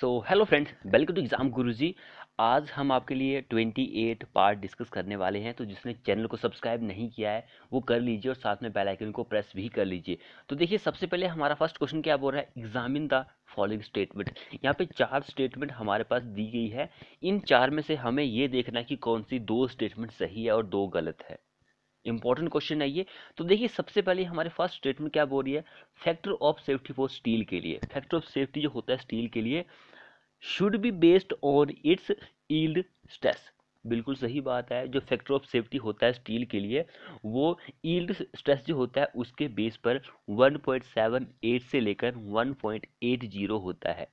So hello friends welcome to exam Guruji आज हम आपके लिए 28 पार्ट डिस्कस करने वाले हैं तो जिसने चैनल को सब्सक्राइब नहीं किया है वो कर लीजिए और साथ में बेल आइकन को प्रेस भी कर लीजिए तो देखिए सबसे पहले हमारा फर्स्ट क्वेश्चन क्या बोल रहा है एग्जामिन द फॉलोइंग स्टेटमेंट यहाँ पे चार स्टेटमेंट हमारे पास दी गई है इन चार में से हमें ये देखना है कि कौन सी दो स्टेटमेंट सही है और दो गलत है इंपॉर्टेंट क्वेश्चन है ये तो देखिए सबसे पहले हमारे फर्स्ट स्टेटमेंट क्या बोल रही है factor of safety for steel के लिए फैक्टर ऑफ सेफ्टी जो होता है स्टील के लिए should be based on its yield stress बिल्कुल सही बात है जो फैक्टर ऑफ सेफ्टी होता है स्टील के लिए वो ईल्ड स्ट्रेस जो होता है उसके बेस पर 1.78 से लेकर 1.80 होता है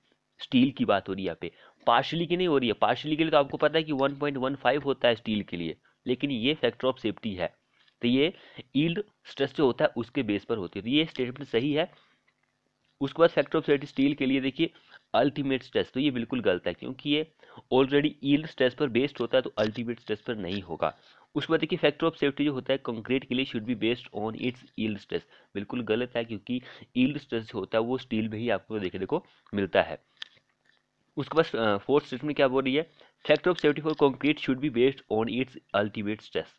स्टील की बात हो रही है यहाँ पे पार्शली की नहीं हो रही है पार्शली के लिए तो आपको पता है कि 1.15 होता है स्टील के लिए लेकिन ये फैक्टर ऑफ सेफ्टी है तो ये ईल्ड स्ट्रेस जो होता है उसके बेस पर होती है तो ये स्टेटमेंट सही है उसके बाद फैक्टर ऑफ सेफ्टी स्टील के लिए देखिए अल्टीमेट स्ट्रेस तो ये बिल्कुल गलत है क्योंकि ये ऑलरेडी ईल्ड स्ट्रेस पर बेस्ड होता है तो अल्टीमेट स्ट्रेस पर नहीं होगा उसके बाद देखिए फैक्टर ऑफ सेफ्टी जो होता है कंक्रीट के लिए should be based on its yield stress बिल्कुल गलत है क्योंकि ईल्ड स्ट्रेस जो होता है वो स्टील में ही आपको देखने को मिलता है उसके बाद फोर्थ स्टेटमेंट क्या बोल रही है factor of safety for concrete should be based on its ultimate stress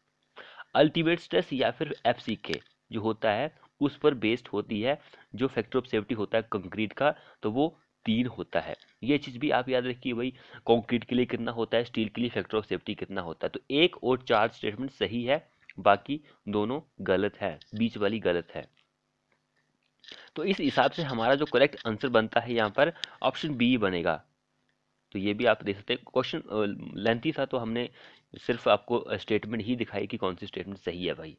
ultimate stress या फिर एफ सी के जो होता है उस पर बेस्ड होती है जो फैक्टर ऑफ सेफ्टी होता है कंक्रीट का तो वो तीन होता है ये चीज़ भी आप याद रखिए भाई कंक्रीट के लिए कितना होता है स्टील के लिए फैक्टर ऑफ सेफ्टी कितना होता है तो एक और चार स्टेटमेंट सही है बाकी दोनों गलत है बीच वाली गलत है तो इस हिसाब से हमारा जो करेक्ट आंसर बनता है यहाँ पर ऑप्शन बी बनेगा तो ये भी आप देख सकते हैं क्वेश्चन लेंथी था तो हमने सिर्फ आपको स्टेटमेंट ही दिखाई कि कौन सी स्टेटमेंट सही है भाई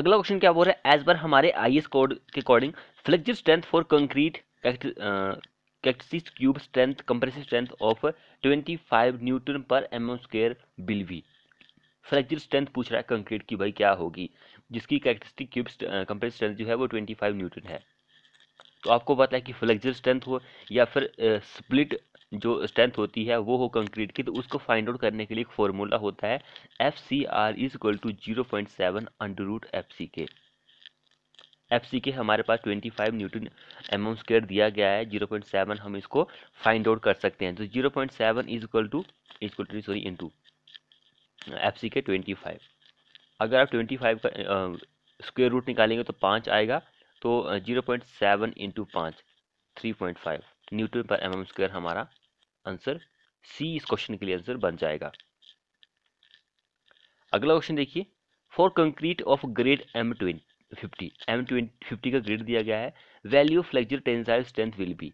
अगला क्वेश्चन क्या बोल रहा है एज पर हमारे आई एस कोड के according flexible strength for concrete कैक्टिस cube strength compressive strength of 25 newton per M M square भी फ्लेक्सिबल स्ट्रेंथ पूछ रहा है कंक्रीट की भाई क्या होगी जिसकी कैक्टिस्टिक क्यूब कंप्रेसिव स्ट्रेंथ जो है वो 25 न्यूटन है तो आपको पता है कि फ्लेक्सिबल स्ट्रेंथ हो या फिर स्प्लिट जो स्ट्रेंथ होती है वो हो कंक्रीट की तो उसको फाइंड आउट करने के लिए एक फॉर्मूला होता है F C R is equal to zero point seven under root F C K F C K हमारे पास twenty five newton M M square दिया गया है जीरो पॉइंट सेवन हम इसको फाइंड आउट कर सकते हैं तो zero point seven is equal to equal to sorry into F C K twenty five अगर आप ट्वेंटी फाइव का स्क्वेयर रूट निकालेंगे तो पाँच आएगा तो जीरो पॉइंट सेवन इंटू पाँच three point five newton per M M square हमारा आंसर सी इस क्वेश्चन के लिए आंसर बन जाएगा अगला क्वेश्चन देखिए for concrete of grade M fifty M fifty का ग्रेड दिया गया है value of flexure tensile strength will be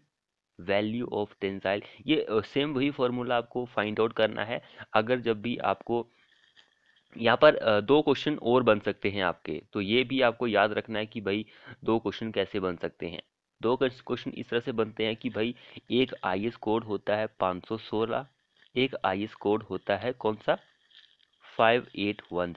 value of tensile ये सेम वही फॉर्मूला आपको फाइंड आउट करना है अगर जब भी आपको यहाँ पर दो क्वेश्चन और बन सकते हैं आपके तो ये भी आपको याद रखना है कि भाई दो क्वेश्चन कैसे बन सकते हैं दो क्वेश्चन इस तरह से बनते हैं कि भाई एक आई कोड होता है 516 एक आई कोड होता है कौन सा 5816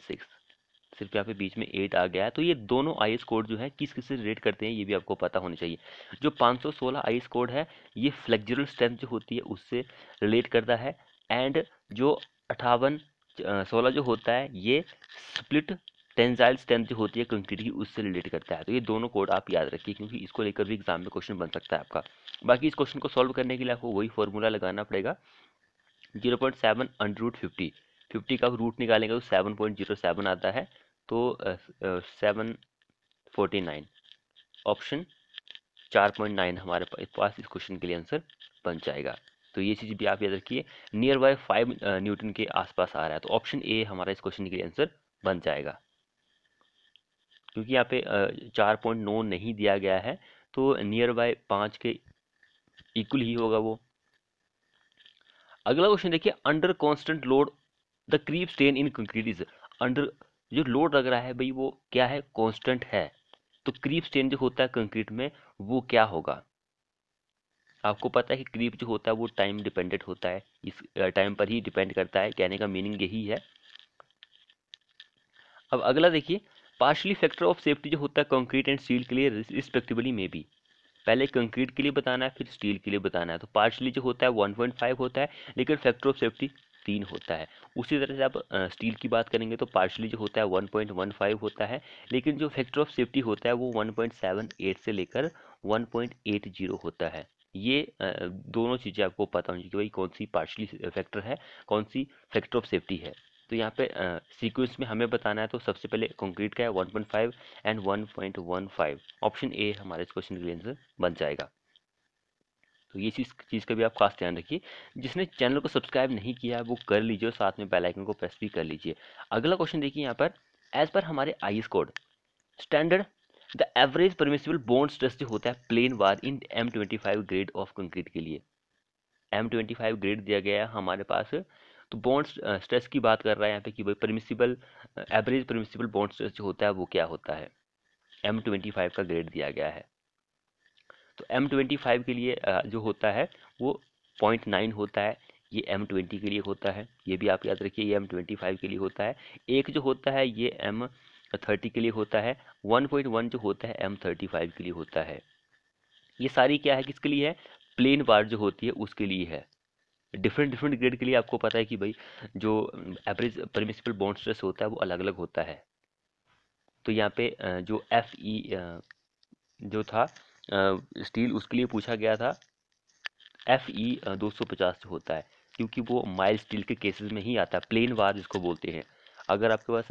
सिर्फ यहाँ पे बीच में एट आ गया है तो ये दोनों आई कोड जो है किस किस से रिलेट करते हैं ये भी आपको पता होना चाहिए जो 516 आई कोड है ये फ्लेक्जरल स्ट्रेंथ जो होती है उससे रिलेट करता है एंड जो अठावन सोलह जो होता है ये स्प्लिट टेंजाइल स्ट्रेंथ जो होती है कंक्रीट की उससे रिलेट करता है तो ये दोनों कोड आप याद रखिए क्योंकि इसको लेकर भी एग्जाम में क्वेश्चन बन सकता है आपका बाकी इस क्वेश्चन को सॉल्व करने के लिए आपको वही फॉर्मूला लगाना पड़ेगा zero point seven under root fifty fifty का रूट निकालेंगे तो सेवन पॉइंट जीरो सेवन आता है तो सेवन फोर्टी नाइन ऑप्शन चार पॉइंट नाइन हमारे पास इस क्वेश्चन के लिए आंसर बन जाएगा तो ये चीज़ भी आप याद रखिए नियर बाय फाइव न्यूटन के आसपास आ रहा है तो ऑप्शन ए हमारा इस क्वेश्चन के लिए आंसर बन जाएगा क्योंकि यहाँ पे चार पॉइंट नौ नहीं दिया गया है तो नियर बाय पाँच के इक्वल ही होगा वो अगला क्वेश्चन देखिए under constant load the creep strain in concrete is under जो लोड लग रहा है भाई वो क्या है कांस्टेंट है तो क्रीप स्टेन जो होता है कंक्रीट में वो क्या होगा आपको पता है कि क्रीप जो होता है वो टाइम डिपेंडेंट होता है इस टाइम पर ही डिपेंड करता है कहने का मीनिंग यही है अब अगला देखिए पार्शली फैक्टर ऑफ सेफ्टी जो होता है कंक्रीट एंड स्टील के लिए रिस्पेक्टिवली में भी पहले कंक्रीट के लिए बताना है फिर स्टील के लिए बताना है तो पार्शली जो होता है वन पॉइंट फाइव होता है लेकिन फैक्टर ऑफ सेफ्टी तीन होता है उसी तरह से आप स्टील की बात करेंगे तो पार्शली जो होता है वन पॉइंट वन फाइव होता है लेकिन जो फैक्टर ऑफ सेफ्टी होता है वो वन पॉइंट सेवन एट से लेकर वन पॉइंट एट जीरो होता है ये दोनों चीज़ें आपको पता होनी चाहिए कि भाई कौन सी पार्शली फैक्टर है कौन सी फैक्टर ऑफ सेफ्टी है तो यहाँ पे सीक्वेंस में हमें बताना है तो सबसे पहले कंक्रीट का है 1.5 एंड 1.15 ऑप्शन ए हमारे इस क्वेश्चन के आंसर बन जाएगा तो ये चीज़ चीज़ का भी आप खास ध्यान रखिए जिसने चैनल को सब्सक्राइब नहीं किया है वो कर लीजिए और साथ में बेल आइकन को प्रेस भी कर लीजिए अगला क्वेश्चन देखिए यहाँ पर एज पर हमारे S code standard the average permissible bond stress जो होता है plain bar in M twenty five grade of concrete के लिए एम ट्वेंटी फाइव ग्रेड दिया गया है हमारे पास तो बॉन्ड स्ट्रेस की बात कर रहा है यहाँ पे कि भाई permissible average permissible bond stress जो होता है वो क्या होता है एम ट्वेंटी फाइव का ग्रेड दिया गया है तो एम ट्वेंटी फाइव के लिए जो होता है वो पॉइंट नाइन होता है ये एम ट्वेंटी के लिए होता है ये भी आप याद रखिए ये एम ट्वेंटी फाइव के लिए होता है एक जो होता है ये एम थर्टी के लिए होता है वन पॉइंट वन जो होता है एम थर्टी फाइव के लिए होता है ये सारी क्या है किसके लिए है प्लेन बार जो होती है उसके लिए है डिफरेंट डिफरेंट ग्रेड के लिए आपको पता है कि भाई जो एवरेज परमिसिबल बॉन्ड स्ट्रेस होता है वो अलग अलग होता है तो यहाँ पे जो एफ ई जो था स्टील उसके लिए पूछा गया था एफ ई दो सौ पचास से होता है क्योंकि वो माइल स्टील के केसेस में ही आता है प्लेन वार जिसको बोलते हैं अगर आपके पास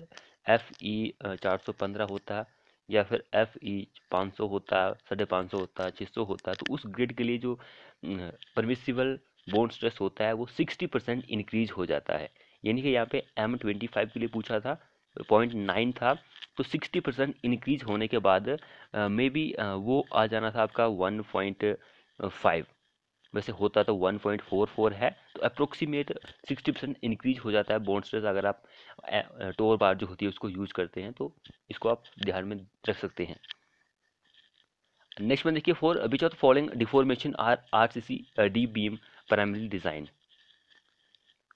एफ ई चार सौ पंद्रह होता है या फिर एफ ई पाँच सौ होता है साढ़े पाँच सौ होता है छः सौ होता है तो उस ग्रेड के लिए जो परमिसिबल बोन स्ट्रेस होता है वो सिक्सटी परसेंट इंक्रीज हो जाता है यानी कि यहाँ पे एम ट्वेंटी फाइव के लिए पूछा था पॉइंट नाइन था तो सिक्सटी परसेंट इंक्रीज होने के बाद मे बी वो आ जाना था आपका वन पॉइंट फाइव वैसे होता तो वन पॉइंट फोर फोर है तो अप्रोक्सीमेट सिक्सटी परसेंट इंक्रीज हो जाता है बोन स्ट्रेस अगर आप टोर बार जो होती है उसको यूज़ करते हैं तो इसको आप ध्यान में रख सकते हैं नेक्स्ट में देखिए for which of following deformation R R C C D beam primary design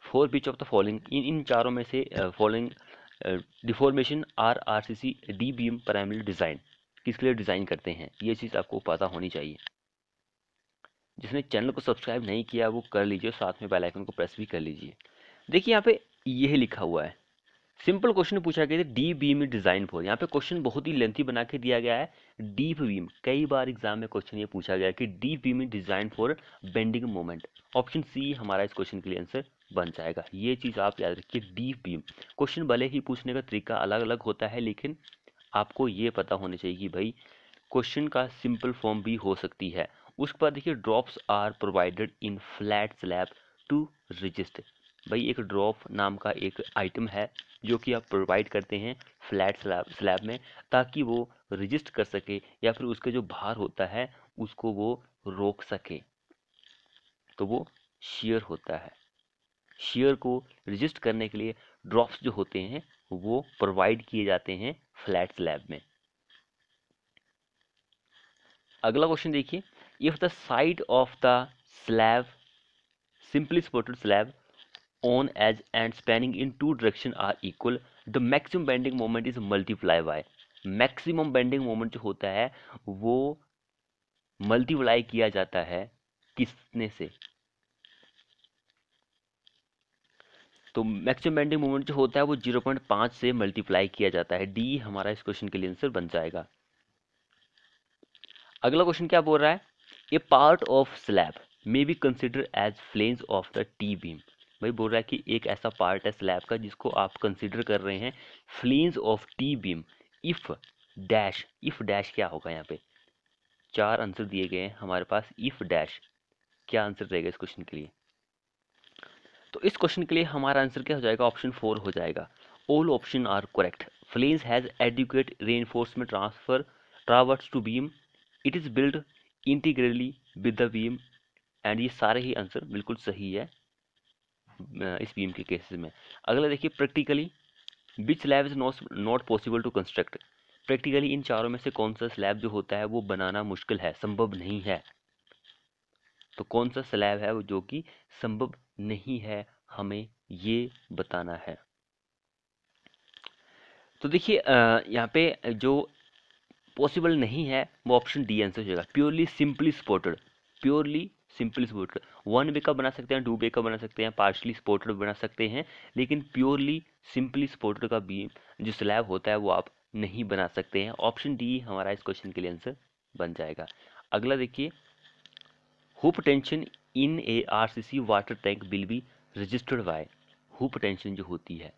for which of the following इन इन चारों में से following deformation R R C C D beam primary design किसके लिए डिज़ाइन करते हैं ये चीज़ आपको पता होनी चाहिए जिसने चैनल को सब्सक्राइब नहीं किया वो कर लीजिए साथ में बेल आइकन को प्रेस भी कर लीजिए देखिए यहाँ पे यह लिखा हुआ है सिंपल क्वेश्चन पूछा गया था डी बीम डिजाइन फॉर यहाँ पे क्वेश्चन बहुत ही लेंथी बना के दिया गया है डीप बीम कई बार एग्जाम में क्वेश्चन ये पूछा गया कि deep beam design for bending moment option C हमारा इस क्वेश्चन के लिए आंसर बन जाएगा ये चीज़ आप याद रखिए डीप बीम क्वेश्चन भले ही पूछने का तरीका अलग अलग होता है लेकिन आपको ये पता होना चाहिए कि भाई क्वेश्चन का सिंपल फॉर्म भी हो सकती है उसके बाद देखिए drops are provided in flat slab to register भाई एक ड्रॉप नाम का एक आइटम है जो कि आप प्रोवाइड करते हैं फ्लैट स्लैब स्लैब में ताकि वो रजिस्ट कर सके या फिर उसके जो भार होता है उसको वो रोक सके तो वो शेयर होता है शेयर को रजिस्ट करने के लिए ड्रॉप्स जो होते हैं वो प्रोवाइड किए जाते हैं फ्लैट स्लैब में अगला क्वेश्चन देखिए if the side of the slab simply supported slab on as and spanning in two direction are equal the maximum bending moment is multiply by maximum bending moment जो होता है वो multiply किया जाता है किसने से तो मैक्सिमम बेंडिंग मोमेंट जो होता है वो 0.5 से मल्टीप्लाई किया जाता है डी हमारा इस क्वेश्चन के लिए आंसर बन जाएगा अगला क्वेश्चन क्या बोल रहा है A part of slab may be consider as flange of the T beam भाई बोल रहा है कि एक ऐसा पार्ट है स्लैब का जिसको आप कंसिडर कर रहे हैं flange of T beam if dash if dash क्या होगा यहाँ पे चार आंसर दिए गए हैं हमारे पास इफ़ डैश क्या आंसर रहेगा इस क्वेश्चन के लिए तो इस क्वेश्चन के लिए हमारा आंसर क्या हो जाएगा ऑप्शन फोर हो जाएगा all option are correct flange has educate adequate reinforcement transfer traverse to beam it is build integrally with the beam and ये सारे ही आंसर बिल्कुल सही है इस बीम के केसेस में अगला देखिए practically which slab is not not possible to construct practically इन चारों में से कौन सा स्लैब जो होता है वो बनाना मुश्किल है संभव नहीं है तो कौन सा स्लैब है जो कि संभव नहीं है हमें ये बताना है तो देखिए यहाँ पे जो पॉसिबल नहीं है वो ऑप्शन डी आंसर हो जाएगा purely simply supported purely simply supported one way का बना सकते हैं टू वे का बना सकते हैं पार्शली सपोर्टेड बना सकते हैं लेकिन प्योरली सिंपली सपोर्टेड का बीम जो स्लैब होता है वो आप नहीं बना सकते हैं ऑप्शन डी हमारा इस क्वेश्चन के लिए आंसर बन जाएगा अगला देखिए hoop tension in A R C C water tank will be registered by hoop tension जो होती है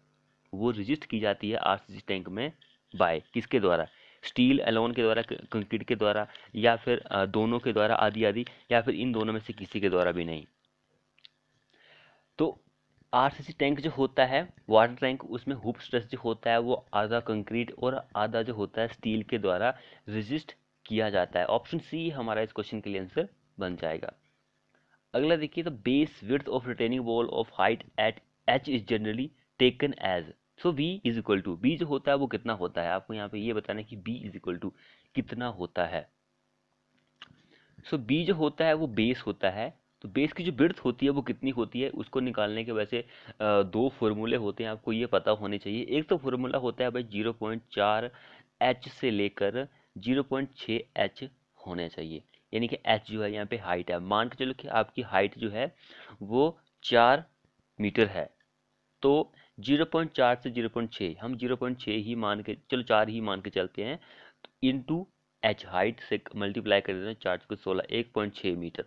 वो रजिस्टर की जाती है आर सी सी टैंक में बाय किसके द्वारा स्टील एलोन के द्वारा कंक्रीट के द्वारा या फिर दोनों के द्वारा आदि आदि या फिर इन दोनों में से किसी के द्वारा भी नहीं तो आरसीसी टैंक जो होता है वाटर टैंक उसमें हुप स्ट्रेस जो होता है वो आधा कंक्रीट और आधा जो होता है स्टील के द्वारा रजिस्ट किया जाता है ऑप्शन सी हमारा इस क्वेश्चन के लिए आंसर बन जाएगा अगला देखिए तो base width of retaining wall of height at H is generally taken as so B is equal to B जो होता है वो कितना होता है आपको यहाँ पे ये बताना है कि बी इज इक्वल टू कितना होता है सो so, बी जो होता है वो बेस होता है तो बेस की जो बिर्थ होती है वो कितनी होती है उसको निकालने के वैसे दो फॉर्मूले होते हैं आपको ये पता होने चाहिए एक तो फॉर्मूला होता है भाई जीरो पॉइंट चार एच से लेकर जीरो पॉइंट छः एच होने चाहिए यानी कि एच जो है यहाँ पे हाइट है मान के चलो कि आपकी हाइट जो है वो चार मीटर है तो जीरो पॉइंट चार से जीरो पॉइंट छः हम जीरो पॉइंट छः ही मान के चलो चार ही मान के चलते हैं तो इन टू एच हाइट से मल्टीप्लाई कर देते हैं चार को सोलह एक पॉइंट छः मीटर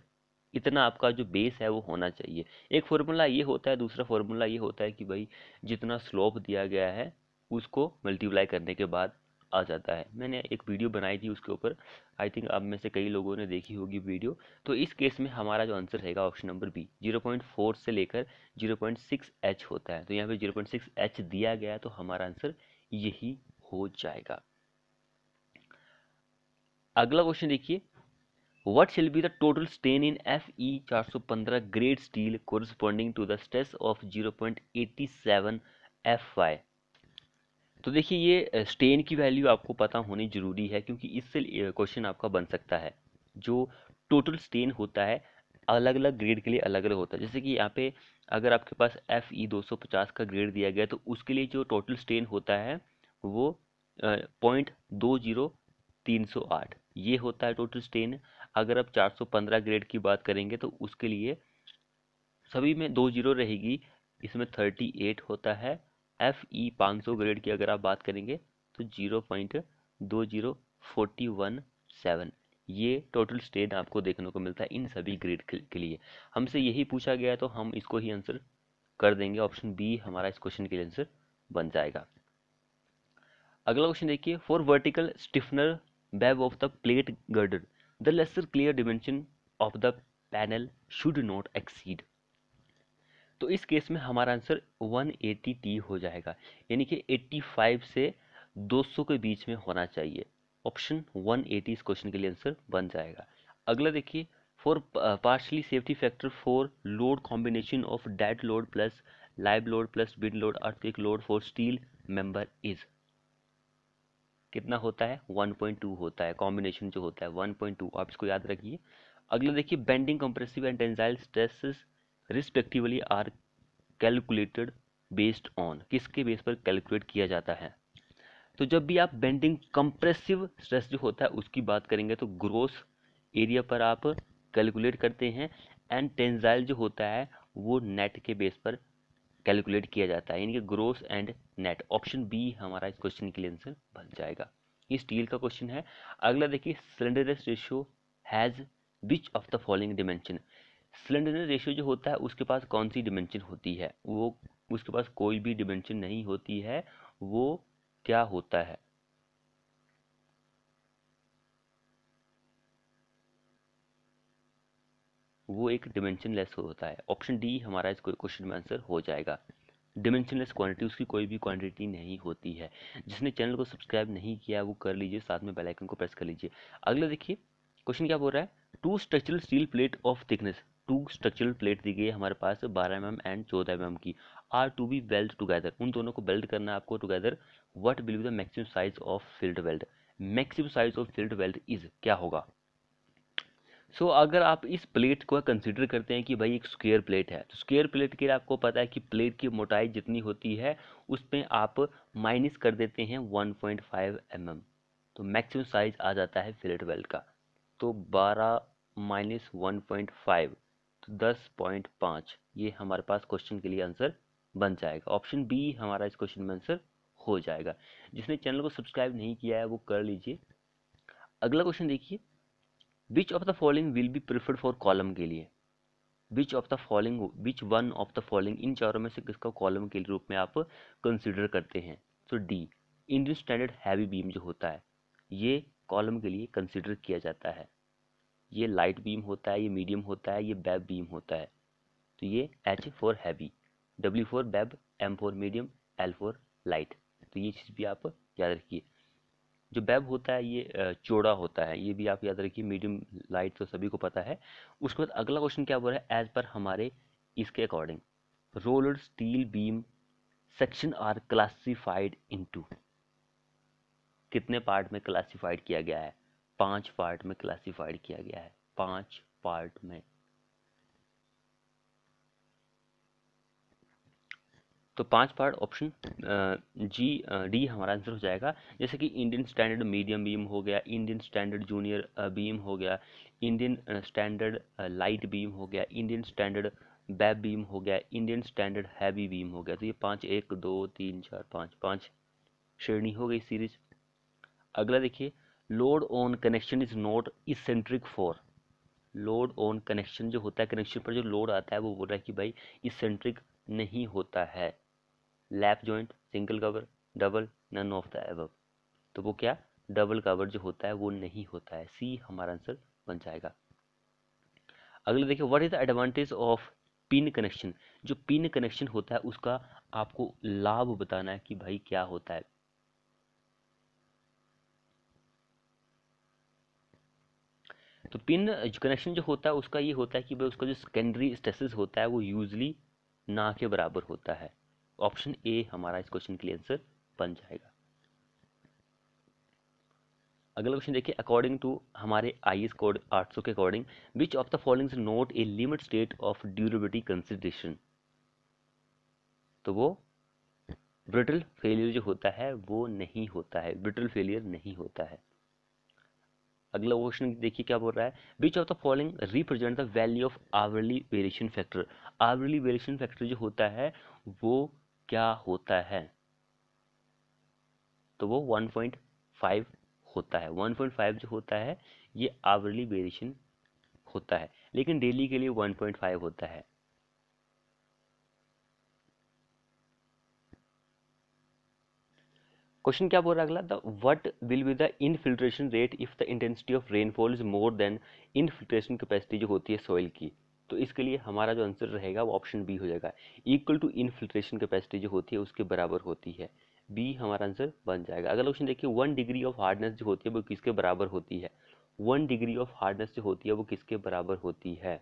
इतना आपका जो बेस है वो होना चाहिए एक फार्मूला ये होता है दूसरा फार्मूला ये होता है कि भाई जितना स्लोप दिया गया है उसको मल्टीप्लाई करने के बाद आ जाता है मैंने एक वीडियो बनाई थी उसके ऊपर आई थिंक आप में से कई लोगों ने देखी होगी वीडियो तो इस केस में हमारा जो आंसर रहेगा ऑप्शन नंबर बी 0.4 से लेकर 0.6 एच होता है तो यहाँ पे 0.6 एच दिया गया तो हमारा आंसर यही हो जाएगा अगला क्वेश्चन देखिए what shall be the total strain in F E चार सौ पंद्रह grade steel corresponding to the stress of zero point eighty seven F Y तो देखिए ये स्टेन की वैल्यू आपको पता होनी ज़रूरी है क्योंकि इससे क्वेश्चन आपका बन सकता है जो टोटल स्टेन होता है अलग अलग ग्रेड के लिए अलग अलग होता है जैसे कि यहाँ पे अगर आपके पास एफ ई दो सौ पचास का ग्रेड दिया गया तो उसके लिए जो टोटल स्टेन होता है वो पॉइंट दो जीरो तीन सौ आठ ये होता है टोटल स्टेन अगर आप चार सौ पंद्रह ग्रेड की बात करेंगे तो उसके लिए सभी में दो जीरो रहेगी इसमें थर्टी एट होता है एफ ई e पाँच सौ ग्रेड की अगर आप बात करेंगे तो जीरो पॉइंट दो जीरो फोर्टी वन सेवन ये टोटल स्टेट आपको देखने को मिलता है इन सभी ग्रेड के लिए हमसे यही पूछा गया तो हम इसको ही आंसर कर देंगे ऑप्शन बी हमारा इस क्वेश्चन के लिए आंसर बन जाएगा अगला क्वेश्चन देखिए for vertical stiffener web of the plate girder the lesser clear dimension of the panel should not exceed तो इस केस में हमारा आंसर टी हो जाएगा यानी कि 85 से 200 के बीच में होना चाहिए ऑप्शन 180 इस क्वेश्चन के लिए आंसर बन जाएगा अगला देखिए for partially safety factor for load combination of dead load plus live load plus wind load earthquake load for steel member is कितना होता है 1.2 होता है कॉम्बिनेशन जो होता है 1.2 आप इसको याद रखिए अगला देखिए bending compressive and tensile stresses respectively are calculated based on किसके बेस पर कैलकुलेट किया जाता है तो जब भी आप बेंडिंग कंप्रेसिव स्ट्रेस जो होता है उसकी बात करेंगे तो ग्रोस एरिया पर आप कैलकुलेट करते हैं एंड टेंजाइल जो होता है वो नेट के बेस पर कैलकुलेट किया जाता है यानी कि gross and net option B हमारा इस क्वेश्चन के लिए आंसर बन जाएगा ये स्टील का क्वेश्चन है अगला देखिए slenderness ratio has which of the following dimension slenderness ratio जो होता है उसके पास कौन सी डिमेंशन होती है वो उसके पास कोई भी डिमेंशन नहीं होती है वो क्या होता है वो एक डिमेंशन लेस होता है ऑप्शन डी हमारा इस क्वेश्चन में आंसर हो जाएगा डिमेंशन लेस क्वान्टिटी उसकी कोई भी क्वान्टिटी नहीं होती है जिसने चैनल को सब्सक्राइब नहीं किया वो कर लीजिए साथ में बेल आइकन को प्रेस कर लीजिए अगला देखिए क्वेश्चन क्या बोल रहा है two structural steel plate of thickness two structural plate दी गई है हमारे पास बारह एम एंड चौदह एम की are to be weld together उन दोनों को वेल्ड करना है आपको together what will the maximum size of fillet weld maximum size of fillet weld is क्या होगा सो so, अगर आप इस प्लेट को कंसिडर करते हैं कि भाई एक स्क्वेयर प्लेट है तो स्क्वेयर प्लेट के लिए आपको पता है कि प्लेट की मोटाई जितनी होती है उसमें आप माइनस कर देते हैं 1.5 पॉइंट mm. तो मैक्सिमम साइज आ जाता है फिलेट वेल्ड का तो 12 माइनस वन तो दस पॉइंट पाँच ये हमारे पास क्वेश्चन के लिए आंसर बन जाएगा ऑप्शन बी हमारा इस क्वेश्चन में आंसर हो जाएगा जिसने चैनल को सब्सक्राइब नहीं किया है वो कर लीजिए अगला क्वेश्चन देखिए which of the following will be preferred for column के लिए which of the following which one of the following इन चारों में से किसका कॉलम के रूप में आप कंसिडर करते हैं तो the Indian standard heavy beam जो होता है ये कॉलम के लिए कंसिडर किया जाता है ये लाइट बीम होता है ये मीडियम होता है ये बैब बीम होता है तो ये H four heavy W four web M four medium L four light तो ये चीज़ भी आप याद रखिए जो बैब होता है ये चौड़ा होता है ये भी आप याद रखिए मीडियम लाइट तो सभी को पता है उसके बाद अगला क्वेश्चन क्या बोल रहा है एज पर हमारे इसके according roller steel beam section are classified into कितने पार्ट में क्लासिफाइड किया गया है पांच पार्ट में क्लासिफाइड किया गया है पांच पार्ट में तो पांच पार्ट ऑप्शन जी डी हमारा आंसर हो जाएगा जैसे कि इंडियन स्टैंडर्ड मीडियम बीम हो गया इंडियन स्टैंडर्ड जूनियर बीम हो गया इंडियन स्टैंडर्ड लाइट बीम हो गया इंडियन स्टैंडर्ड बैब बीम हो गया इंडियन स्टैंडर्ड हैवी बीम हो गया तो ये पांच एक दो तीन चार पाँच पाँच श्रेणी हो गई सीरीज अगला देखिए load on connection is not eccentric for load on connection जो होता है कनेक्शन पर जो लोड आता है वो बोल रहा है कि भाई इसेंट्रिक नहीं होता है lap joint single cover double none of the above तो वो क्या डबल कवर जो होता है वो नहीं होता है सी हमारा आंसर बन जाएगा अगले देखिए what is the advantage of pin connection जो पिन कनेक्शन होता है उसका आपको लाभ बताना है कि भाई क्या होता है तो पिन कनेक्शन जो होता है उसका ये होता है कि भाई उसका जो सेकेंडरी स्ट्रेसिस होता है वो यूजली ना के बराबर होता है ऑप्शन ए हमारा इस क्वेश्चन के लिए आंसर बन जाएगा अगला क्वेश्चन देखिए अकॉर्डिंग टू हमारे आई एस कोड आठ के according which of the following not a limit state of durability consideration तो वो ब्रिटल फेलियर जो होता है वो नहीं होता है ब्रिटल फेलियर नहीं होता है अगला क्वेश्चन देखिए क्या बोल रहा है which of the following represent the value of hourly variation factor hourly variation factor जो होता है वो क्या होता है तो वो 1.5 होता है 1.5 जो होता है ये आवरली वेरिएशन होता है लेकिन डेली के लिए 1.5 होता है क्वेश्चन क्या बोल रहा है अगला the what will be the infiltration rate if the intensity of rainfall is more than infiltration capacity जो होती है सॉइल की तो इसके लिए हमारा जो आंसर रहेगा वो ऑप्शन बी हो जाएगा इक्वल टू इनफिल्ट्रेशन कैपेसिटी जो होती है उसके बराबर होती है बी हमारा आंसर बन जाएगा अगला क्वेश्चन देखिए वन डिग्री ऑफ हार्डनेस जो होती है वो किसके बराबर होती है वन डिग्री ऑफ हार्डनेस जो होती है वो किसके बराबर होती है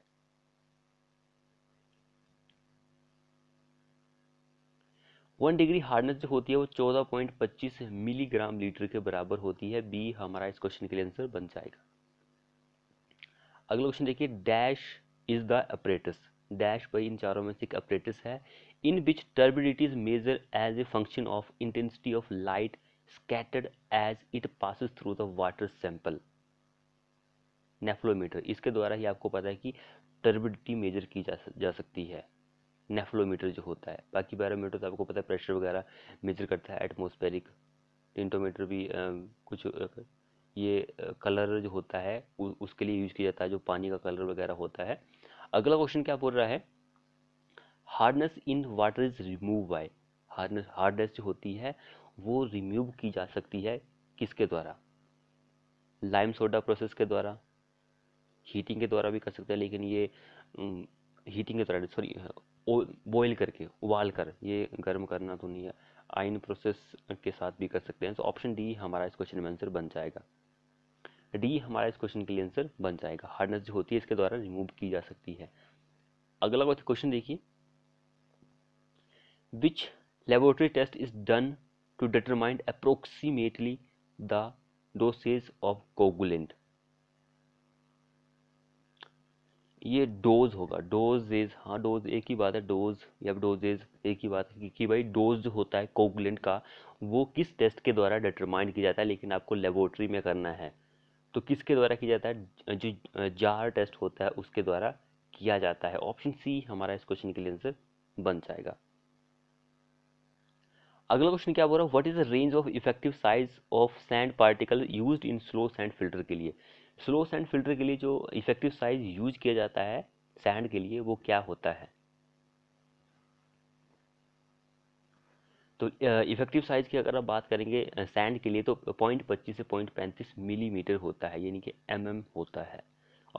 वन डिग्री हार्डनेस जो होती है वो चौदह पॉइंट पच्चीस मिलीग्राम लीटर के बराबर होती है बी हमारा इस क्वेश्चन के लिए आंसर बन जाएगा अगला क्वेश्चन देखिए dash is the apparatus dash भाई इन चारों में से एक अपरेटस है in which turbidity is measure as a function of intensity of light scattered as it passes through the water sample nephelometer इसके द्वारा ही आपको पता है कि टर्बिडिटी मेजर की जा सकती है नेफ्लोमीटर जो होता है बाकी बैरोमीटर तो आपको पता है प्रेशर वगैरह मेजर करता है एटमोस्फेरिक टिंटोमीटर भी आ, कुछ आ, ये कलर जो होता है उ, उसके लिए यूज किया जाता है जो पानी का कलर वगैरह होता है अगला क्वेश्चन क्या बोल रहा है hardness in water is remove by hardness hardness जो होती है वो रिमूव की जा सकती है किसके द्वारा लाइम सोडा प्रोसेस के द्वारा हीटिंग के द्वारा भी कर सकते हैं लेकिन ये हीटिंग के द्वारा सॉरी बॉईल करके उबाल कर ये गर्म करना तो नहीं है आइन प्रोसेस के साथ भी कर सकते हैं तो ऑप्शन डी हमारा इस क्वेश्चन में आंसर बन जाएगा डी हमारा इस क्वेश्चन के लिए आंसर बन जाएगा हार्डनेस जो होती है इसके द्वारा रिमूव की जा सकती है अगला क्वेश्चन देखिए which laboratory test is done to determined approximately the dosage of coagulant ये डोज होगा डोजेज हाँ डोज एक ही बात है डोज या डोजेज एक ही बात है कि भाई डोज जो होता है कोगलेंट का वो किस टेस्ट के द्वारा डिटरमाइंड किया जाता है लेकिन आपको लेबोरेटरी में करना है तो किसके द्वारा किया जाता है जो जार टेस्ट होता है उसके द्वारा किया जाता है ऑप्शन सी हमारा इस क्वेश्चन के लिए आंसर बन जाएगा अगला क्वेश्चन क्या बोल रहा है what is the range of effective size of sand particle used in slow sand filter के लिए स्लो सैंड फिल्टर के लिए जो इफेक्टिव साइज यूज किया जाता है सैंड के लिए वो क्या होता है तो इफेक्टिव साइज की अगर आप बात करेंगे सैंड के लिए तो पॉइंट पच्चीस से पॉइंट पैंतीस मिलीमीटर होता है यानी कि एम mm होता है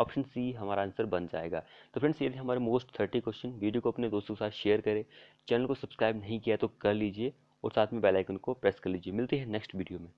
ऑप्शन सी हमारा आंसर बन जाएगा तो फ्रेंड्स ये थे हमारे मोस्ट थर्टी क्वेश्चन वीडियो को अपने दोस्तों के साथ शेयर करें चैनल को सब्सक्राइब नहीं किया तो कर लीजिए और साथ में बेल आइकन को प्रेस कर लीजिए मिलती है नेक्स्ट वीडियो में